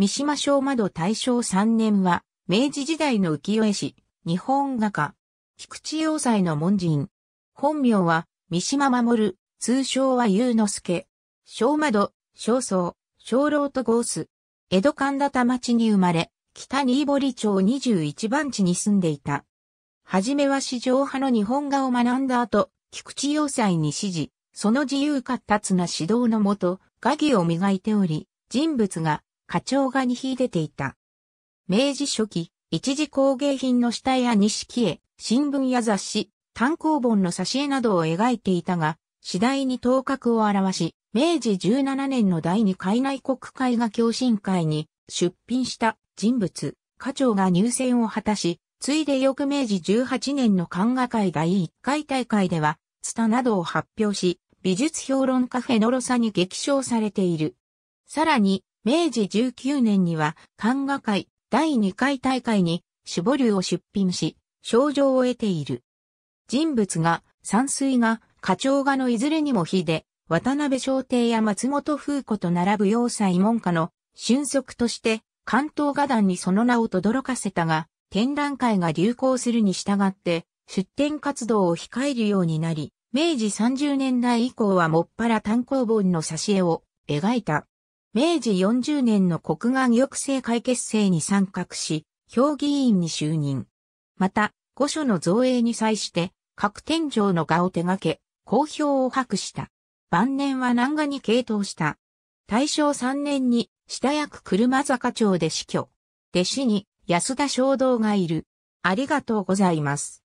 三島小窓大正3年は、明治時代の浮世絵師、日本画家、菊池要塞の門人。本名は、三島守、通称は祐之助。小窓、小僧、小老とゴース。江戸神田田町に生まれ、北新堀町21番地に住んでいた。はじめは市場派の日本画を学んだ後、菊池要塞に指示、その自由活発な指導のもと、画技を磨いており、人物が課長がに秀でていた。明治初期、一時工芸品の下絵や錦絵、新聞や雑誌、単行本の挿絵などを描いていたが、次第に頭角を表し、明治17年の第二海内国会が共進会に出品した人物、課長が入選を果たし、ついで翌明治18年の漢画会第一回大会では、ツタなどを発表し、美術評論カフェのロサに激賞されている。さらに、明治19年には、漢画会第2回大会に、守護竜を出品し、賞状を得ている。人物が、山水画、花鳥画のいずれにも非で、渡辺商亭や松本風子と並ぶ要塞門下の、俊足として、関東画壇にその名を轟かせたが、展覧会が流行するに従って、出展活動を控えるようになり、明治30年代以降はもっぱら単行本の挿絵を描いた。明治40年の国岸抑制会結成に参画し、評議員に就任。また、御所の造営に際して、各天井の画を手掛け、好評を博した。晩年は南画に傾倒した。大正3年に、下役車坂町で死去。弟子に、安田衝動がいる。ありがとうございます。